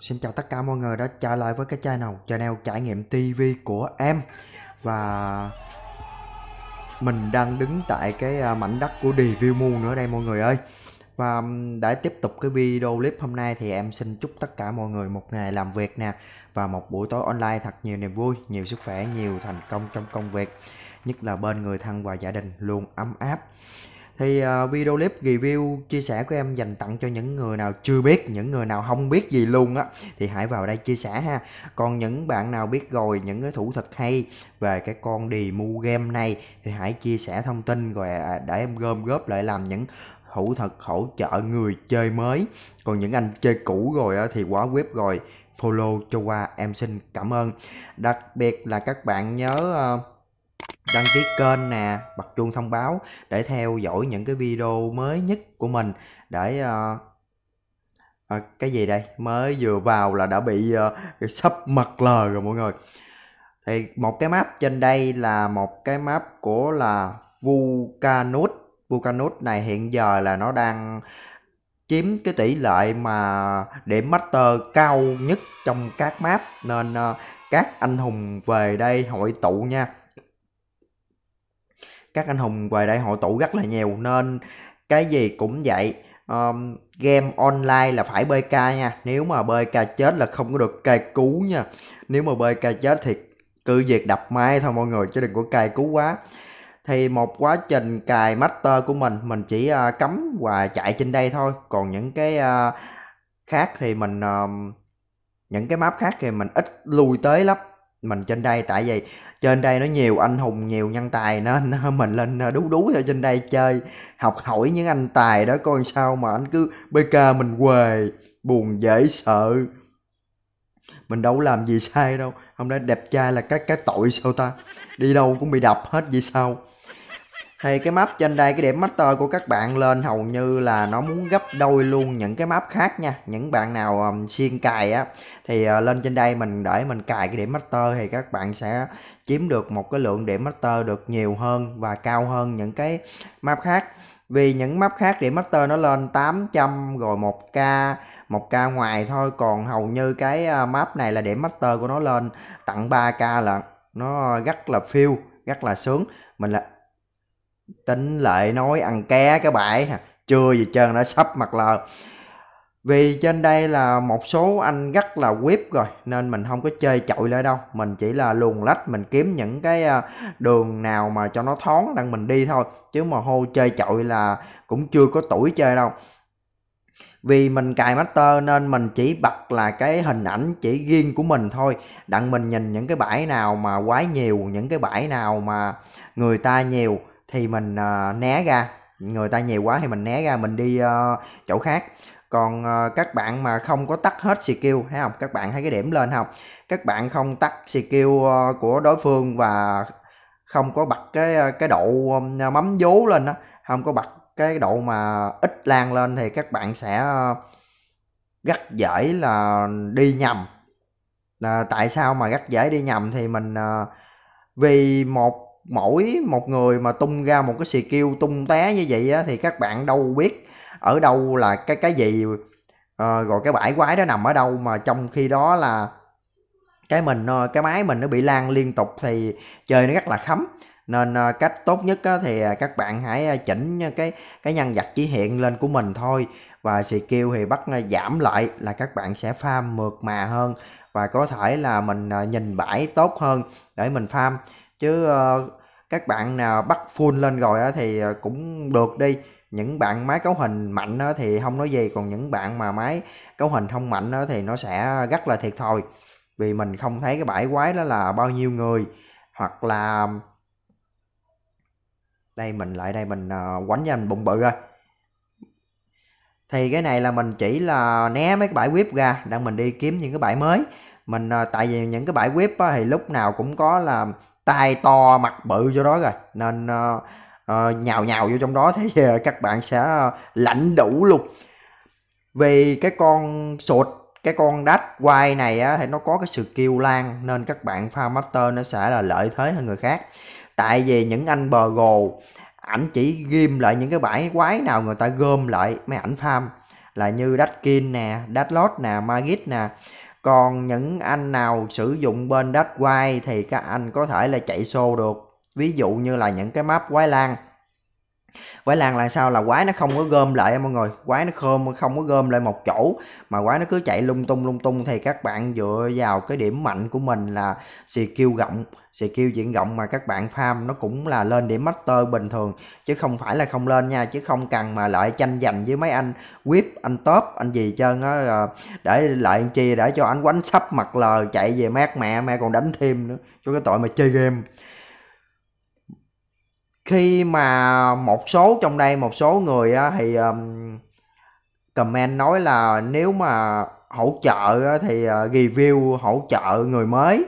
xin chào tất cả mọi người đã trở lại với cái channel channel trải nghiệm TV của em và mình đang đứng tại cái à, mảnh đất của review mu nữa đây mọi người ơi và để tiếp tục cái video clip hôm nay thì em xin chúc tất cả mọi người một ngày làm việc nè và một buổi tối online thật nhiều niềm vui nhiều sức khỏe nhiều thành công trong công việc nhất là bên người thân và gia đình luôn ấm áp thì uh, video clip review chia sẻ của em dành tặng cho những người nào chưa biết những người nào không biết gì luôn á thì hãy vào đây chia sẻ ha còn những bạn nào biết rồi những cái thủ thuật hay về cái con đi mu game này thì hãy chia sẻ thông tin rồi à, để em gom góp lại làm những thủ thuật hỗ trợ người chơi mới còn những anh chơi cũ rồi á, thì quá web rồi follow cho qua em xin cảm ơn đặc biệt là các bạn nhớ uh, đăng ký kênh nè bật chuông thông báo để theo dõi những cái video mới nhất của mình để uh, uh, cái gì đây mới vừa vào là đã bị uh, sắp mật lờ rồi mọi người thì một cái map trên đây là một cái map của là Vulcanus Vulcanus này hiện giờ là nó đang chiếm cái tỷ lệ mà điểm master cao nhất trong các map nên uh, các anh hùng về đây hội tụ nha các anh hùng về đây hội tụ rất là nhiều nên cái gì cũng vậy um, game online là phải bk nha nếu mà bk chết là không có được cai cứu nha nếu mà bk chết thì cứ việc đập máy thôi mọi người chứ đừng có cài cứu quá thì một quá trình cài master của mình mình chỉ uh, à, cấm và chạy trên đây thôi còn những cái uh, khác thì mình uh, những cái map khác thì mình ít lui tới lắm mình trên đây tại vì trên đây nó nhiều anh hùng nhiều nhân tài nó, nó mình lên đú đú ở trên đây chơi học hỏi những anh tài đó coi sao mà anh cứ bk mình quề buồn dễ sợ mình đâu làm gì sai đâu không nay đẹp trai là cái cái tội sao ta đi đâu cũng bị đập hết vì sao thì cái map trên đây cái điểm master của các bạn lên hầu như là nó muốn gấp đôi luôn những cái map khác nha những bạn nào um, xuyên cài á thì uh, lên trên đây mình để mình cài cái điểm master thì các bạn sẽ chiếm được một cái lượng điểm master được nhiều hơn và cao hơn những cái map khác vì những map khác điểm master nó lên 800 rồi 1k một k ngoài thôi còn hầu như cái ờ, map này là điểm master của nó lên tặng 3k là nó rất là phiêu rất là sướng mình là tính lại nói ăn ké cái bãi hả, chưa gì trơn đã sắp mặt lờ vì trên đây là một số anh rất là web rồi nên mình không có chơi chọi lại đâu mình chỉ là luồn lách mình kiếm những cái à, đường nào mà cho nó thoáng đang mình đi thôi chứ mà hô chơi chọi là cũng chưa có tuổi chơi đâu vì mình cài master nên mình chỉ bật là cái hình ảnh chỉ riêng của mình thôi đặng mình nhìn những cái bãi nào mà quái nhiều những cái bãi nào mà người ta nhiều thì mình uh, né ra người ta nhiều quá thì mình né ra mình đi uh, chỗ khác còn uh, các bạn mà không có tắt hết skill thấy không các bạn thấy cái điểm lên không các bạn không tắt skill uh, của đối phương và không có bật cái cái độ mắm vố lên đó không có bật cái độ mà ít lan lên thì các bạn sẽ rất dễ là đi nhầm à, tại sao mà rất dễ đi nhầm thì mình à, vì một mỗi một người mà tung ra một cái skill tung té như vậy á, thì các bạn đâu biết ở đâu là cái cái gì à, rồi cái bãi quái đó nằm ở đâu mà trong khi đó là cái mình ờ, cái máy mình nó bị lan liên tục thì chơi nó rất là khấm nên ờ, cách tốt nhất thì các bạn hãy chỉnh cái cái nhân vật chỉ hiện lên của mình thôi và skill thì bắt giảm lại là các bạn sẽ farm mượt mà hơn và có thể là mình nhìn bãi tốt hơn để mình farm chứ các bạn nào bắt full lên rồi thì ờ, cũng được đi những bạn máy cấu hình mạnh thì không nói gì còn những bạn mà máy cấu hình không mạnh thì nó sẽ rất là thiệt thòi vì mình không thấy cái bãi quái đó là bao nhiêu người hoặc là đây mình lại đây mình ờ, quánh cho anh bụng bự rồi thì cái này là mình chỉ là né mấy cái bãi web ra đang mình đi kiếm những cái bãi mới mình ờ, tại vì những cái bãi web thì lúc nào cũng có là tay to mặt bự vô đó rồi nên uh, uh, nhào nhào vô trong đó thì ờ, các bạn sẽ uh, lạnh đủ luôn vì cái con sụt cái con đách quay này á, thì nó có cái sự kêu lan nên các bạn farm master nó sẽ là lợi thế hơn người khác tại vì những anh bờ gồ ảnh chỉ ghim lại những cái bãi quái nào người ta gom lại mấy ảnh farm là như Datkin nè, lót nè, Magit nè còn những anh nào sử dụng bên đất quay thì các anh có thể là chạy xô được ví dụ như là những cái map quái lan quái lan là sao là quái nó không có gom lại á mọi người quái nó không không có gom lại một chỗ mà quái nó cứ chạy lung tung lung tung thì các bạn dựa vào cái điểm mạnh của mình là xì kêu rộng xì kêu diện rộng mà các bạn farm nó cũng là lên điểm master bình thường chứ không phải là không lên nha chứ không cần mà lại tranh giành với mấy anh whip anh top anh gì trơn á để lại chi để cho anh quánh sắp mặt lờ chạy về mát mẹ mẹ còn đánh thêm nữa cho cái tội mà chơi game khi mà một số trong đây một số người á, thì um, comment nói là nếu mà hỗ trợ á, thì uh, review hỗ trợ người mới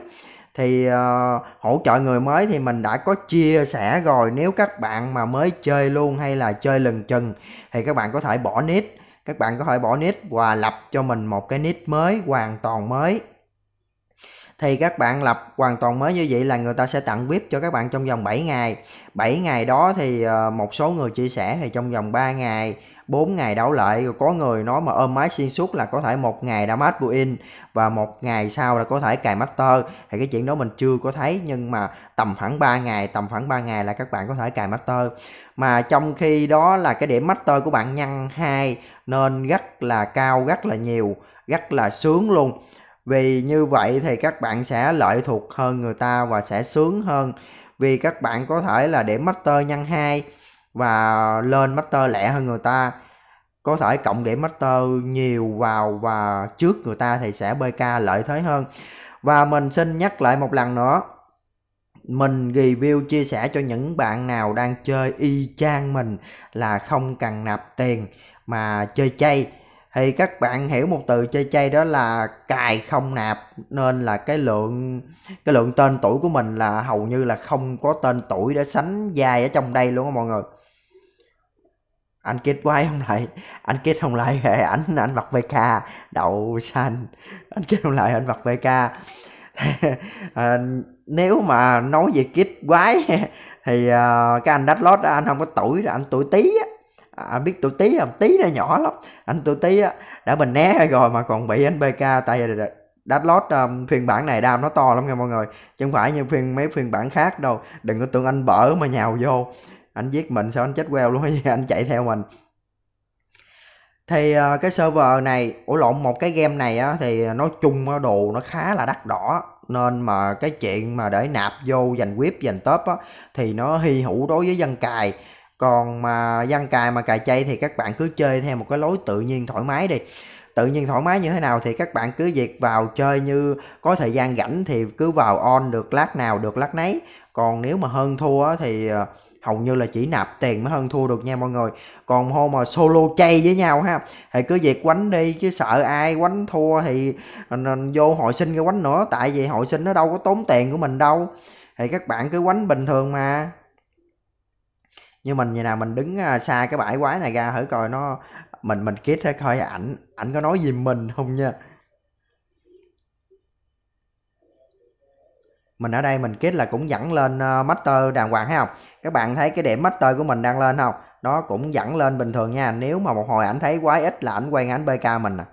thì uh, hỗ trợ người mới thì mình đã có chia sẻ rồi nếu các bạn mà mới chơi luôn hay là chơi lần chừng thì các bạn có thể bỏ nick các bạn có thể bỏ nick và lập cho mình một cái nick mới hoàn toàn mới thì các bạn lập hoàn toàn mới như vậy là người ta sẽ tặng VIP cho các bạn trong vòng 7 ngày 7 ngày đó thì ờ, một số người chia sẻ thì trong vòng 3 ngày 4 ngày đảo lại rồi có người nói mà ôm máy xuyên suốt là có thể một ngày đã master in và một ngày sau là có thể cài master thì cái chuyện đó mình chưa có thấy nhưng mà tầm khoảng 3 ngày tầm khoảng 3 ngày là các bạn có thể cài master mà trong khi đó là cái điểm master của bạn nhân hai nên rất là cao rất là nhiều rất là sướng luôn vì như vậy thì các bạn sẽ lợi thuộc hơn người ta và sẽ sướng hơn vì các bạn có thể là điểm master nhân 2 và lên master lẻ hơn người ta có thể cộng điểm master nhiều vào và trước người ta thì sẽ bk lợi thế hơn và mình xin nhắc lại một lần nữa mình review chia sẻ cho những bạn nào đang chơi y chang mình là không cần nạp tiền mà chơi chay thì các bạn hiểu một từ chơi chay đó là cài không nạp nên là cái lượng cái lượng tên tuổi của mình là hầu như là không có tên tuổi để sánh dài ở trong đây luôn á mọi người anh kết quái không lại anh kết không lại hệ ảnh anh mặc vk đậu xanh anh kết không lại anh mặc vk à, nếu mà nói về kết quái thì uh, cái anh đất lót anh không có tuổi là anh tuổi tí á anh biết tụi tí không tí nó nhỏ lắm anh tụi tí á đã mình né rồi mà còn bị anh bk tại vì download um, phiên bản này đam nó to lắm nha mọi người chứ không phải như phiên mấy phiên bản khác đâu đừng có tưởng anh bở mà nhào vô anh giết mình sao anh chết queo luôn anh chạy theo mình thì uh, cái server này ủa lộn một cái game này á thì nói chung á đồ nó khá là đắt đỏ nên mà cái chuyện mà để nạp vô dành web dành top á thì nó hy hữu đối với dân cài còn mà dân cài mà cài chay thì các bạn cứ chơi theo một cái lối tự nhiên thoải mái đi tự nhiên thoải mái như thế nào thì các bạn cứ việc vào chơi như có thời gian rảnh thì cứ vào on được lát nào được lát nấy còn nếu mà hơn thua thì ờ, hầu như là chỉ nạp tiền mới hơn thua được nha mọi người còn hôm mà solo chay với nhau ha thì cứ việc quánh đi chứ sợ ai quánh thua thì ờ, vô hội sinh cái quánh nữa tại vì hội sinh nó đâu có tốn tiền của mình đâu thì các bạn cứ quánh bình thường mà nhưng mình như nào mình đứng à, xa cái bãi quái này ra thử coi nó mình mình kết hết coi ảnh ảnh có nói gì mình không nha mình ở đây mình kết là cũng dẫn lên ờ, master đàng hoàng thấy không các bạn thấy cái điểm master của mình đang lên không nó cũng dẫn lên bình thường nha nếu mà một hồi ảnh thấy quái ít là ảnh quay ảnh bk mình à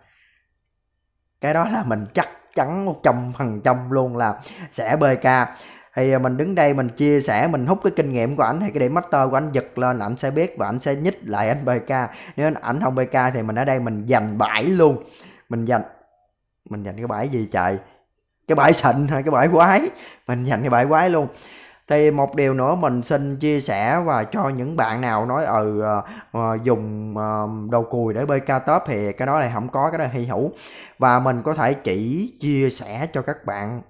cái đó là mình chắc chắn một trăm phần trăm luôn là sẽ bk thì à, mình đứng đây mình chia sẻ mình hút cái kinh nghiệm của ảnh hay cái điểm master của ảnh giật lên ảnh sẽ biết và ảnh sẽ nhích lại anh bk nếu ảnh không bk thì mình ở đây mình giành bãi luôn mình giành mình giành cái bãi gì trời cái bãi xịn hay cái bãi quái mình giành cái bãi quái luôn thì một điều nữa mình xin chia sẻ và cho những bạn nào nói ừ uh, dùng uh, đầu cùi để BK top thì cái đó này không có cái đó hy hữu và mình có thể chỉ chia sẻ cho các bạn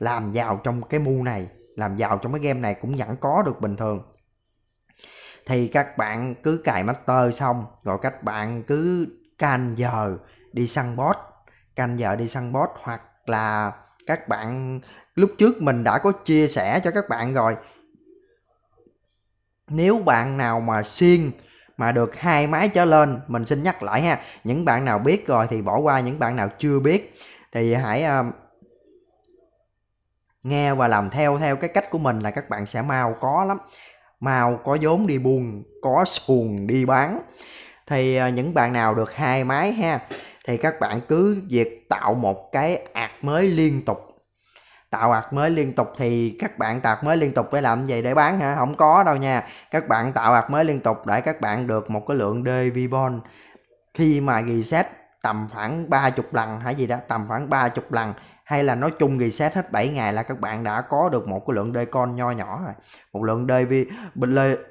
làm giàu trong cái mu này làm giàu trong cái game này cũng vẫn có được bình thường thì các bạn cứ cài master xong rồi các bạn cứ canh giờ đi săn boss canh giờ đi săn boss hoặc là các bạn lúc trước mình đã có chia sẻ cho các bạn rồi nếu bạn nào mà xuyên mà được hai máy trở lên mình xin nhắc lại ha những bạn nào biết rồi thì bỏ qua những bạn nào chưa biết thì hãy ờ, nghe và làm theo theo cái cách của mình là các bạn sẽ mau có lắm mau có vốn đi buôn có xuồng đi bán thì à, những bạn nào được hai máy ha thì các bạn cứ việc tạo một cái ạt mới liên tục tạo ạt mới liên tục thì các bạn tạo mới liên tục để làm gì để bán hả không có đâu nha các bạn tạo ạt mới liên tục để các bạn được một cái lượng devibon khi mà reset tầm khoảng 30 lần hay gì đó tầm khoảng 30 lần hay là nói chung reset hết 7 ngày là các bạn đã có được một cái lượng decon nho nhỏ rồi một lượng DV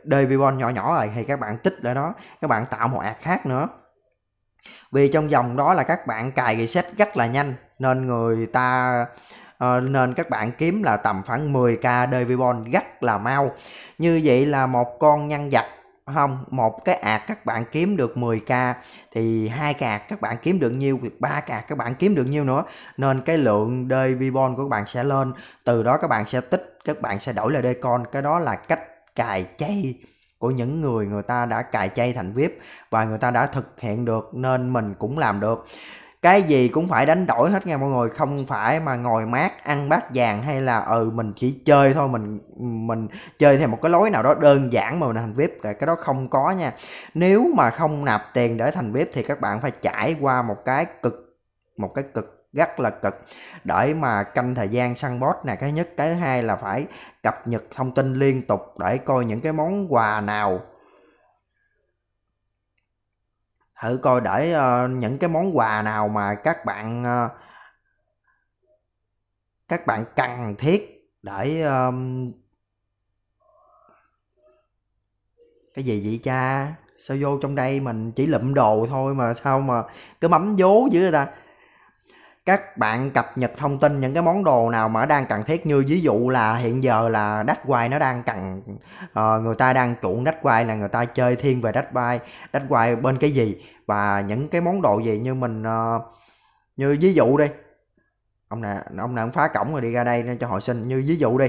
DV nho nhỏ rồi thì các bạn tích lại đó các bạn tạo một ạt khác nữa vì trong dòng đó là các bạn cài reset rất là nhanh nên người ta uh, nên các bạn kiếm là tầm khoảng 10k DV rất là mau như vậy là một con nhân vật không một cái ạt các bạn kiếm được 10k thì hai cái các bạn kiếm được nhiêu ba cái các bạn kiếm được nhiêu nữa nên cái lượng DV bond của các bạn sẽ lên từ đó các bạn sẽ tích các bạn sẽ đổi lại con cái đó là cách cài chay của những người người ta đã cài chay thành vip và người ta đã thực hiện được nên mình cũng làm được cái gì cũng phải đánh đổi hết nha mọi người không phải mà ngồi mát ăn bát vàng hay là ừ mình chỉ chơi thôi mình mình chơi theo một cái lối nào đó đơn giản mà mình thành vip cái đó không có nha nếu mà không nạp tiền để thành vip thì các bạn phải trải qua một cái cực một cái cực rất là cực để mà canh thời gian săn boss nè cái nhất cái thứ hai là phải cập nhật thông tin liên tục để coi những cái món quà nào thử coi để uh, những cái món quà nào mà các bạn uh, các bạn cần thiết để um, cái gì vậy cha sao vô trong đây mình chỉ lụm đồ thôi mà sao mà cứ mắm vố dữ người ta các bạn cập nhật thông tin những cái món đồ nào mà đang cần thiết như ví dụ là hiện giờ là đách quay nó đang cần uh, người ta đang chuộng đách quay là người ta chơi thiên về đách quay đách quay bên cái gì và những cái món đồ gì như mình uh, như ví dụ đi ông nè ông nè ông phá cổng rồi đi ra đây nên cho hồi sinh như ví dụ đi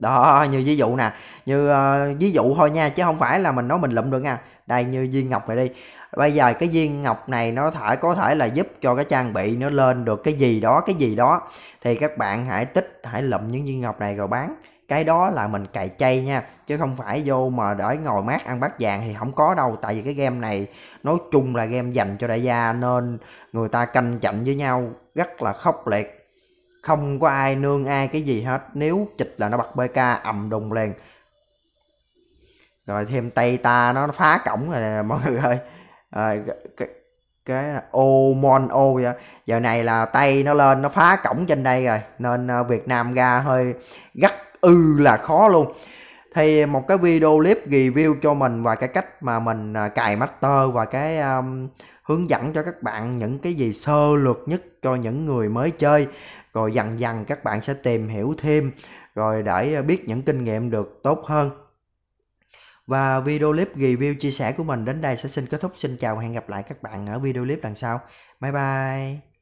đó như ví dụ nè như uh, ví dụ thôi nha chứ không phải là mình nói mình lụm được nha đây như duy ngọc này đi bây giờ cái viên ngọc này nó thể có thể là giúp cho cái trang bị nó lên được cái gì đó cái gì đó thì các bạn hãy tích hãy lụm những viên ngọc này rồi bán cái đó là mình cày chay nha chứ không phải vô mà để ngồi mát ăn bát vàng thì không có đâu tại vì cái game này nói chung là game dành cho đại gia nên người ta canh chạnh với nhau rất là khốc liệt không có ai nương ai cái gì hết nếu chịch là nó bật bk ầm đùng liền rồi thêm tay ta nó phá cổng rồi mọi người ơi à, cái cái ô mon ô giờ này là tây nó lên nó phá cổng trên đây rồi nên ờ, việt nam ra hơi gắt ư là khó luôn thì một cái video clip review cho mình và cái cách mà mình ờ, cài master và cái um, hướng dẫn cho các bạn những cái gì sơ lược nhất cho những người mới chơi rồi dần dần các bạn sẽ tìm hiểu thêm rồi để biết những kinh nghiệm được tốt hơn và video clip review chia sẻ của mình đến đây sẽ xin kết thúc. Xin chào và hẹn gặp lại các bạn ở video clip lần sau. Bye bye!